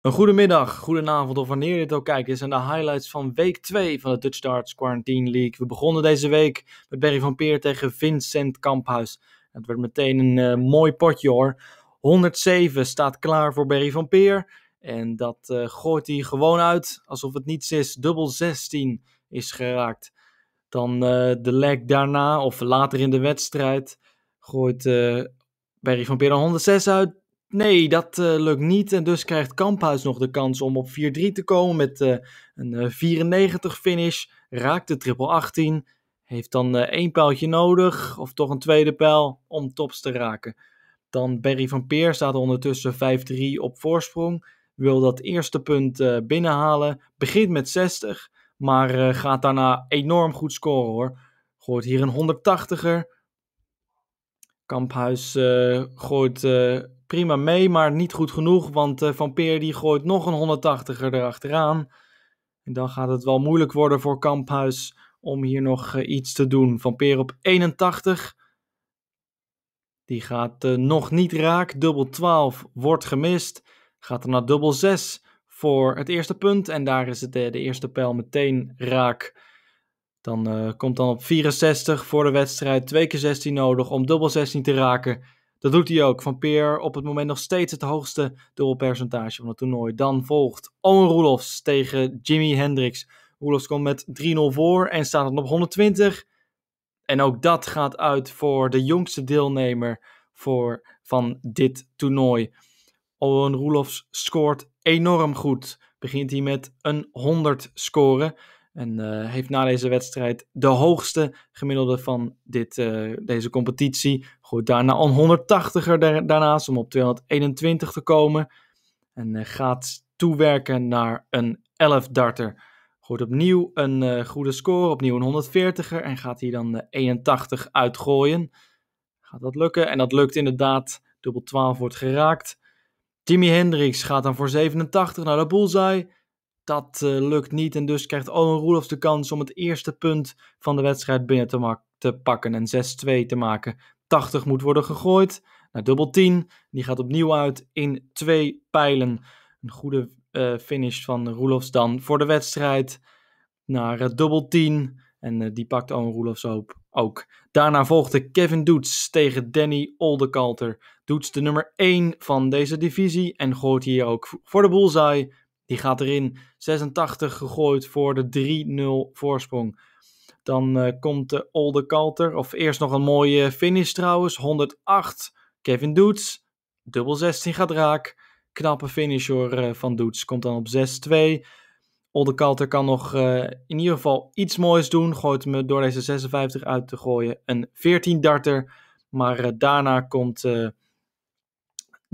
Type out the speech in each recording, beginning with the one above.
Een goedemiddag, goedenavond of wanneer je dit ook kijkt. Dit zijn de highlights van week 2 van de Dutch Darts Quarantine League. We begonnen deze week met Berry van Peer tegen Vincent Kamphuis. Het werd meteen een eh, mooi potje hoor. 107 staat klaar voor Berry van Peer. En dat eh, gooit hij gewoon uit alsof het niets is. Dubbel 16 is geraakt. Dan eh, de leg daarna of later in de wedstrijd gooit Berry van Peer dan 106 uit. Nee, dat eh, lukt niet. En dus krijgt Kamphuis nog de kans om op 4-3 te komen met eh, een 94 eh, finish. Raakt de triple 18. Heeft dan uh, één pijltje nodig, of toch een tweede pijl, om tops te raken. Dan Berry van Peer staat ondertussen 5-3 op voorsprong. Wil dat eerste punt binnenhalen. Begint met 60, maar gaat daarna enorm goed scoren hoor. Gooit hier een 180er. Kamphuis gooit prima mee, maar niet goed genoeg. Want eh, Van Peer die gooit nog een 180er erachteraan. En dan gaat het wel moeilijk worden voor Kamphuis om hier nog eh, iets te doen. Van Peer op 81. Die gaat eh, nog niet raak. Dubbel 12 wordt gemist. Gaat er naar dubbel 6 voor het eerste punt. En daar is het, de eerste pijl meteen raak. Dan komt dan op 64 voor de wedstrijd 2 keer 16 nodig om dubbel 16 te raken. Dat doet hij ook. Van Peer op het moment nog steeds het hoogste dubbelpercentage van het toernooi. Dan volgt Owen Roelofs tegen Jimi Hendrix. Roelofs komt met 3-0 voor en staat dan op 120. En ook dat gaat uit voor de jongste deelnemer voor, van dit toernooi. Owen Roelofs scoort enorm goed. Begint hij met een 100 scoren. En eh, heeft na deze wedstrijd de hoogste gemiddelde van dit, eh, deze competitie. Goed, daarna een 180er daarnaast om op 221 te komen. En eh, gaat toewerken naar een 11-darter. Goed, opnieuw een goede score, opnieuw een 140er. En gaat hier dan de 81 uitgooien. Gaat dat lukken? En dat lukt inderdaad. Dubbel 12 wordt geraakt. Timmy Hendricks gaat dan voor 87 naar de bullseye dat eh, lukt niet. En dus krijgt Owen Roelofs de kans om het eerste punt van de wedstrijd binnen te, te pakken en 6-2 te maken. 80 moet worden gegooid naar dubbel 10. Die gaat opnieuw uit in twee pijlen. Een goede eh, finish van Roelofs dan voor de wedstrijd naar uh, dubbel 10. En die pakt Owen Roelofs ook. Daarna volgde Kevin Doets tegen Danny Oldekalter. Doets de nummer 1 van deze divisie en gooit hier ook voor de bullseye die gaat erin. 86 gegooid voor de 3-0 voorsprong. Dan eh, komt de eh, Olde Kalter. Of eerst nog een mooie finish trouwens. 108. Kevin Doets. Dubbel 16 gaat raak. Knappe finish eh, van Doets. Komt dan op 6-2. Olde Kalter kan nog in ieder geval iets moois doen. Gooit me door deze 56 uit te gooien. Een 14-darter. Maar daarna komt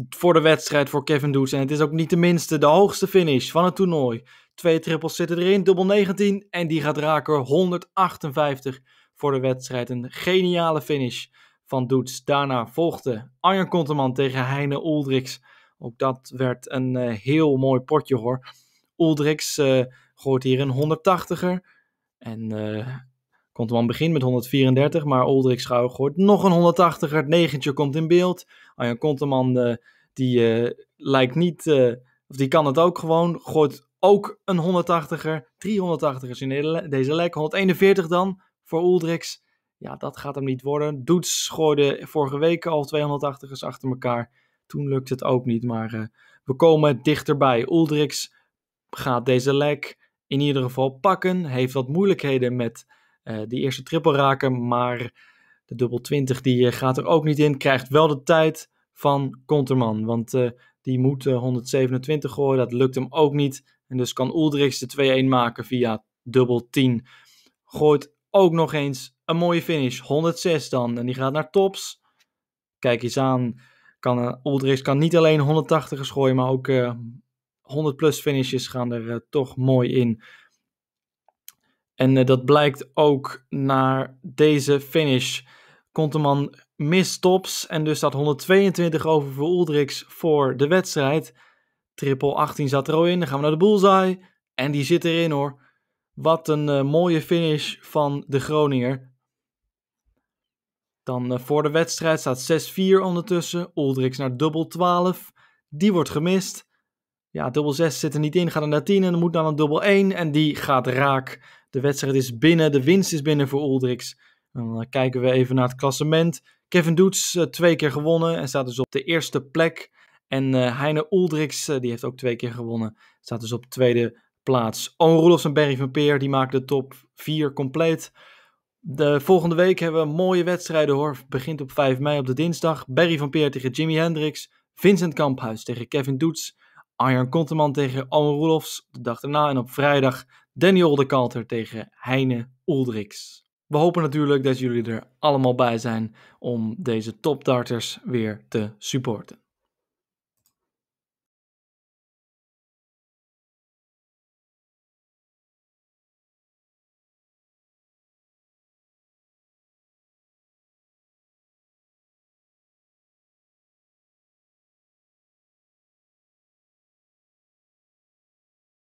voor de wedstrijd voor Kevin Doets. En het is ook niet de minste, de hoogste finish van het toernooi. Twee trippels zitten erin, dubbel 19 en die gaat raken 158 voor de wedstrijd. Een geniale finish van Doets. Daarna volgde Arjen Konteman tegen Heine Oeldriks. Ook dat werd een eh, heel mooi potje hoor. Oeldriks eh, gooit hier een 180er. En eh, Conteman begint met 134, maar Oldrix Schouw gooit nog een 180er. Het negentje komt in beeld. Arjan Konteman, uh, die eh, lijkt niet, eh, of die kan het ook gewoon. Gooit ook een 180er. 380ers in deze lek. 141 dan voor Oldrichs. Ja, dat gaat hem niet worden. Doets gooide vorige week al 280ers achter elkaar. Toen lukt het ook niet, maar we komen dichterbij. Oldrichs gaat deze lek in ieder geval pakken. Heeft wat moeilijkheden met eh, die eerste triple raken, maar de dubbel 20 die eh, gaat er ook niet in. Krijgt wel de tijd van Konterman, want eh, die moet 127 gooien. Dat lukt hem ook niet. En dus kan Ulrichs de 2-1 maken via dubbel 10. Gooit ook nog eens een mooie finish. 106 dan. En die gaat naar tops. Kijk eens aan. Kan, kan niet alleen 180 gooien, maar ook 100 plus finishes gaan er toch mooi in. En eh, dat blijkt ook naar deze finish. Konteman mist tops en dus staat 122 over voor Oldrix voor de wedstrijd. Triple 18 zat er al in, dan gaan we naar de bullseye. En die zit erin hoor. Wat een eh, mooie finish van de Groninger. Dan eh, voor de wedstrijd staat 6-4 ondertussen. Oldrix naar dubbel 12. Die wordt gemist. Ja, dubbel 6 zit er niet in, gaat er naar 10 en dan moet dan een dubbel 1 en die gaat raak. De wedstrijd is binnen, de winst is binnen voor Uldrix. Dan eh, kijken we even naar het klassement. Kevin Doets eh, twee keer gewonnen en staat dus op de eerste plek. En eh, Heine Oldrix, die heeft ook twee keer gewonnen, staat dus op tweede plaats. Owen Roelofs en Berry van Peer, die maken de top 4 compleet. De volgende week hebben we mooie wedstrijden hoor. Begint op 5 mei op de dinsdag. Berry van Peer tegen Jimi Hendrix. Vincent Kamphuis tegen Kevin Doets. Arjan Konteman tegen Owen Roelofs de dag daarna. En op vrijdag Daniel de Kalter tegen Heine Uldriks. We hopen natuurlijk dat jullie er allemaal bij zijn om deze topdarters weer te supporten.